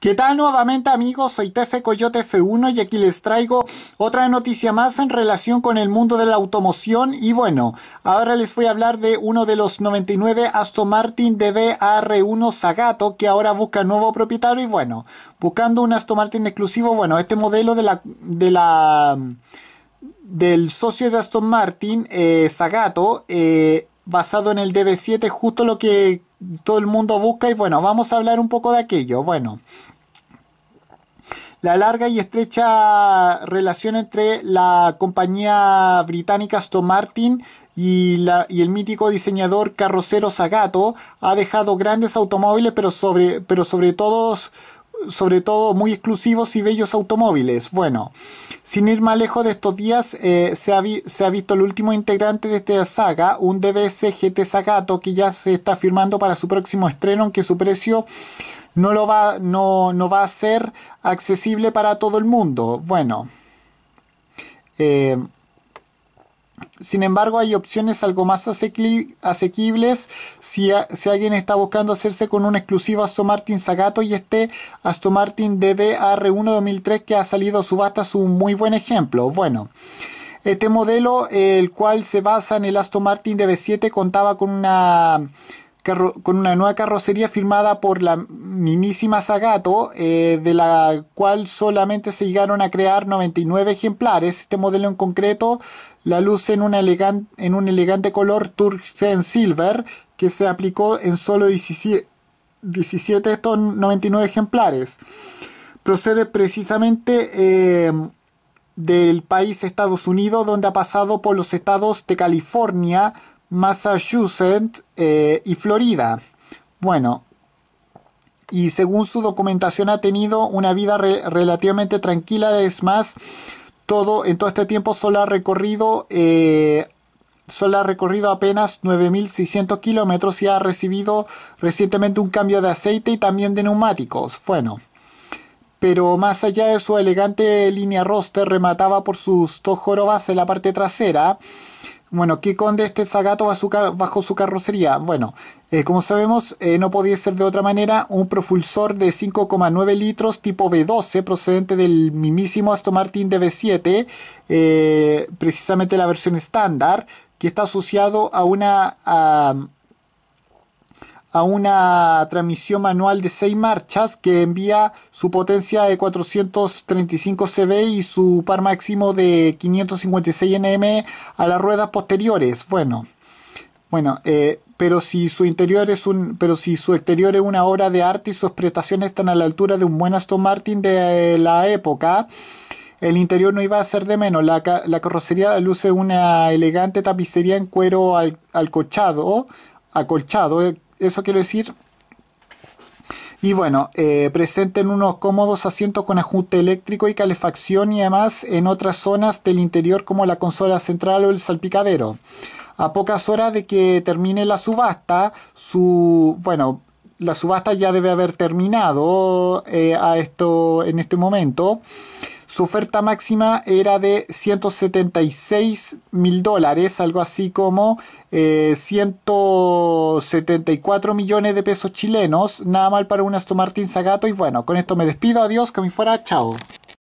¿Qué tal nuevamente amigos? Soy Tefe Coyote F1 y aquí les traigo otra noticia más en relación con el mundo de la automoción y bueno, ahora les voy a hablar de uno de los 99 Aston Martin DBR1 Zagato que ahora busca nuevo propietario y bueno, buscando un Aston Martin exclusivo, bueno, este modelo de la... De la del socio de Aston Martin, Sagato, eh, Zagato, eh, basado en el DB7, justo lo que todo el mundo busca y bueno, vamos a hablar un poco de aquello. Bueno, la larga y estrecha relación entre la compañía británica Aston Martin y, la, el mítico diseñador carrocero Zagato ha dejado grandes automóviles, pero sobre, pero sobre todo sobre todo muy exclusivos y bellos automóviles. Bueno, sin ir más lejos de estos días, eh, se, ha visto el último integrante de esta saga, un DBS GT Zagato, que ya se está firmando para su próximo estreno, aunque su precio no, lo va, no, no va a ser accesible para todo el mundo. Bueno. Eh, sin embargo, hay opciones algo más asequibles si, alguien está buscando hacerse con un exclusivo Aston Martin Zagato y este Aston Martin r 1 2003 que ha salido a subasta es un muy buen ejemplo. Bueno, este modelo, el cual se basa en el Aston Martin DB7, contaba con una con una nueva carrocería firmada por la mimísima Zagato, eh, de la cual solamente se llegaron a crear 99 ejemplares. Este modelo en concreto la luce en, en un elegante color turquoise silver que se aplicó en solo 17, 17 de estos 99 ejemplares. Procede precisamente... Eh, del país Estados Unidos, donde ha pasado por los estados de California, Massachusetts eh, y Florida. Bueno, y según su documentación ha tenido una vida relativamente tranquila, es más, todo, en todo este tiempo solo ha recorrido, eh, solo ha recorrido apenas 9.600 kilómetros y ha recibido recientemente un cambio de aceite y también de neumáticos. Bueno, pero más allá de su elegante línea roster Remataba por sus dos jorobas en la parte trasera, bueno, ¿qué conde este Zagato bajo su carrocería? Bueno, eh, como sabemos, eh, no podía ser de otra manera un propulsor de 5,9 litros tipo V12 procedente del mismísimo Aston Martin DB7, eh, precisamente la versión estándar, que está asociado a una a una transmisión manual de 6 marchas que envía su potencia de 435 CV y su par máximo de 556 Nm a las ruedas posteriores. Bueno, bueno, eh, pero si su interior es un, pero si su exterior es una obra de arte y sus prestaciones están a la altura de un buen Aston Martin de la época, el interior no iba a ser de menos. La, la carrocería luce una elegante tapicería en cuero al, alcochado, acolchado, eh, eso quiero decir. Y bueno, eh, presenten unos cómodos asientos con ajuste eléctrico y calefacción y además en otras zonas del interior como la consola central o el salpicadero. A pocas horas de que termine la subasta, su bueno, la subasta ya debe haber terminado eh, a esto en este momento. Su oferta máxima era de 176 mil dólares, algo así como 174 eh, millones de pesos chilenos. Nada mal para un Aston Martin Zagato. Y bueno, con esto me despido. Adiós, que me fuera. Chao.